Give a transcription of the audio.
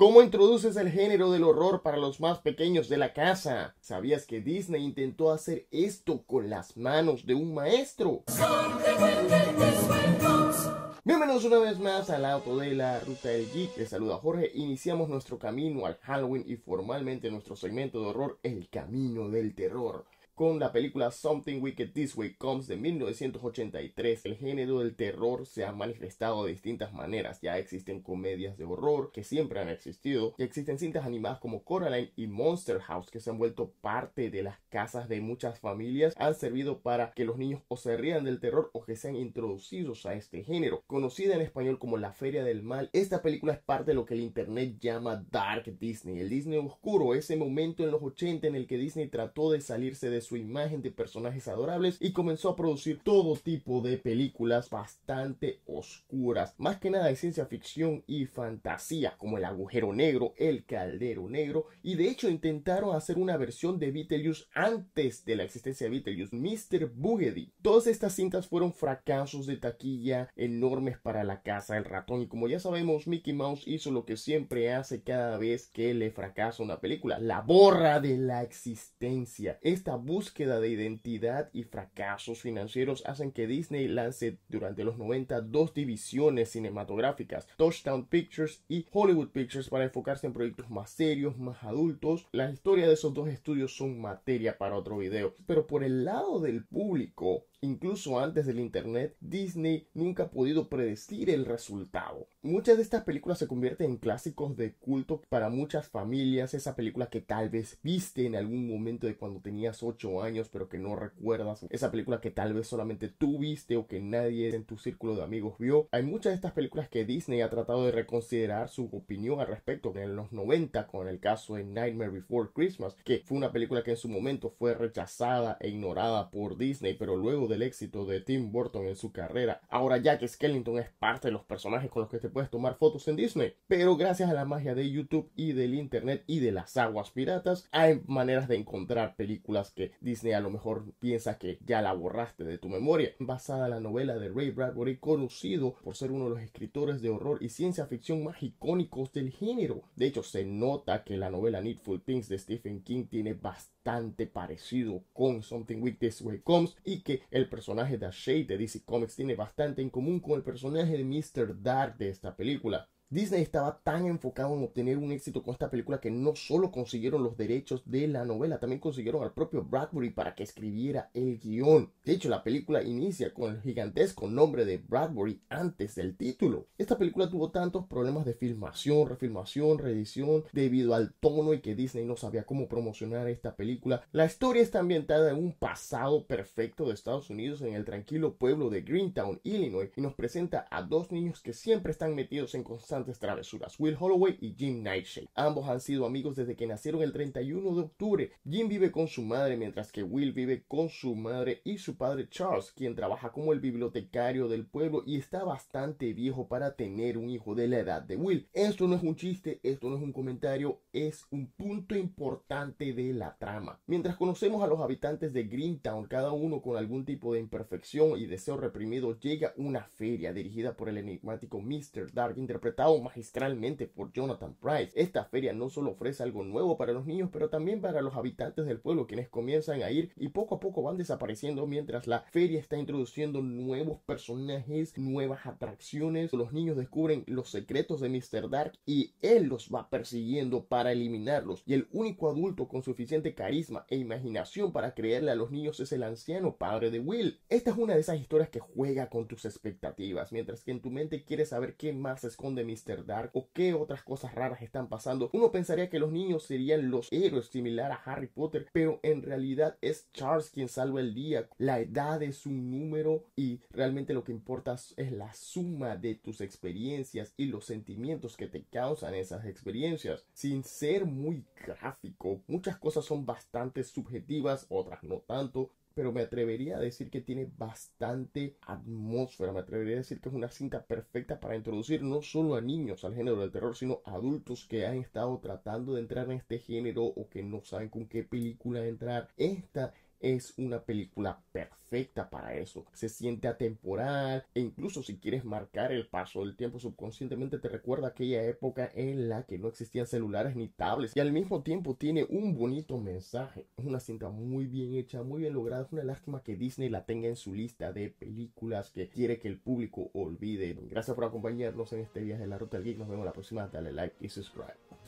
¿Cómo introduces el género del horror para los más pequeños de la casa? ¿Sabías que Disney intentó hacer esto con las manos de un maestro? Bienvenidos una vez más al auto de la ruta del geek. Les saluda Jorge. Iniciamos nuestro camino al Halloween y formalmente nuestro segmento de horror, El Camino del Terror con la película Something Wicked This Way Comes de 1983. El género del terror se ha manifestado de distintas maneras. Ya existen comedias de horror que siempre han existido. Ya existen cintas animadas como Coraline y Monster House que se han vuelto parte de las casas de muchas familias. Han servido para que los niños o se rían del terror o que sean introducidos a este género. Conocida en español como La Feria del Mal, esta película es parte de lo que el internet llama Dark Disney. El Disney oscuro, ese momento en los 80 en el que Disney trató de salirse de su su imagen de personajes adorables y comenzó a producir todo tipo de películas bastante oscuras, más que nada de ciencia ficción y fantasía, como El agujero negro, El caldero negro, y de hecho intentaron hacer una versión de Beetlejuice antes de la existencia de Beetlejuice, Mr. Boogedy. Todas estas cintas fueron fracasos de taquilla enormes para la casa del ratón y como ya sabemos, Mickey Mouse hizo lo que siempre hace cada vez que le fracasa una película, la borra de la existencia. Esta búsqueda de identidad y fracasos financieros hacen que Disney lance durante los 90 dos divisiones cinematográficas, Touchdown Pictures y Hollywood Pictures, para enfocarse en proyectos más serios, más adultos. La historia de esos dos estudios son materia para otro video. Pero por el lado del público, Incluso antes del Internet, Disney nunca ha podido predecir el resultado. Muchas de estas películas se convierten en clásicos de culto para muchas familias, esa película que tal vez viste en algún momento de cuando tenías 8 años pero que no recuerdas, esa película que tal vez solamente tú viste o que nadie en tu círculo de amigos vio. Hay muchas de estas películas que Disney ha tratado de reconsiderar su opinión al respecto en los 90 con el caso de Nightmare Before Christmas, que fue una película que en su momento fue rechazada e ignorada por Disney, pero luego del éxito de Tim Burton en su carrera. Ahora ya que Skellington es parte de los personajes con los que te puedes tomar fotos en Disney, pero gracias a la magia de YouTube y del internet y de las aguas piratas, hay maneras de encontrar películas que Disney a lo mejor piensa que ya la borraste de tu memoria. Basada en la novela de Ray Bradbury, conocido por ser uno de los escritores de horror y ciencia ficción más icónicos del género. De hecho, se nota que la novela Needful Things de Stephen King tiene bastante bastante parecido con Something Week This Way Comes y que el personaje de Shade de DC Comics tiene bastante en común con el personaje de Mr. Dark de esta película. Disney estaba tan enfocado en obtener un éxito con esta película que no solo consiguieron los derechos de la novela, también consiguieron al propio Bradbury para que escribiera el guión. De hecho, la película inicia con el gigantesco nombre de Bradbury antes del título. Esta película tuvo tantos problemas de filmación, refilmación, reedición, debido al tono y que Disney no sabía cómo promocionar esta película. La historia está ambientada en un pasado perfecto de Estados Unidos en el tranquilo pueblo de Greentown, Illinois, y nos presenta a dos niños que siempre están metidos en constante travesuras, Will Holloway y Jim Nightshade. Ambos han sido amigos desde que nacieron el 31 de octubre. Jim vive con su madre mientras que Will vive con su madre y su padre Charles, quien trabaja como el bibliotecario del pueblo y está bastante viejo para tener un hijo de la edad de Will. Esto no es un chiste, esto no es un comentario, es un punto importante de la trama. Mientras conocemos a los habitantes de Greentown, cada uno con algún tipo de imperfección y deseo reprimido, llega una feria dirigida por el enigmático Mr. Dark, interpretado magistralmente por Jonathan Price. Esta feria no solo ofrece algo nuevo para los niños, pero también para los habitantes del pueblo, quienes comienzan a ir y poco a poco van desapareciendo mientras la feria está introduciendo nuevos personajes, nuevas atracciones. Los niños descubren los secretos de Mr. Dark y él los va persiguiendo para eliminarlos. Y el único adulto con suficiente carisma e imaginación para creerle a los niños es el anciano padre de Will. Esta es una de esas historias que juega con tus expectativas, mientras que en tu mente quieres saber qué más esconde Mr o qué otras cosas raras están pasando. Uno pensaría que los niños serían los héroes similar a Harry Potter, pero en realidad es Charles quien salva el día. La edad es un número y realmente lo que importa es la suma de tus experiencias y los sentimientos que te causan esas experiencias. Sin ser muy gráfico, muchas cosas son bastante subjetivas, otras no tanto, pero me atrevería a decir que tiene bastante atmósfera, me atrevería a decir que es una cinta perfecta para introducir no solo a niños al género del terror, sino a adultos que han estado tratando de entrar en este género o que no saben con qué película entrar. Esta es una película perfecta para eso. Se siente atemporal e incluso si quieres marcar el paso del tiempo subconscientemente te recuerda aquella época en la que no existían celulares ni tablets y al mismo tiempo tiene un bonito mensaje. Es una cinta muy bien hecha, muy bien lograda. Es una lástima que Disney la tenga en su lista de películas que quiere que el público olvide. Gracias por acompañarnos en este viaje de la ruta del geek. Nos vemos la próxima. Dale like y subscribe.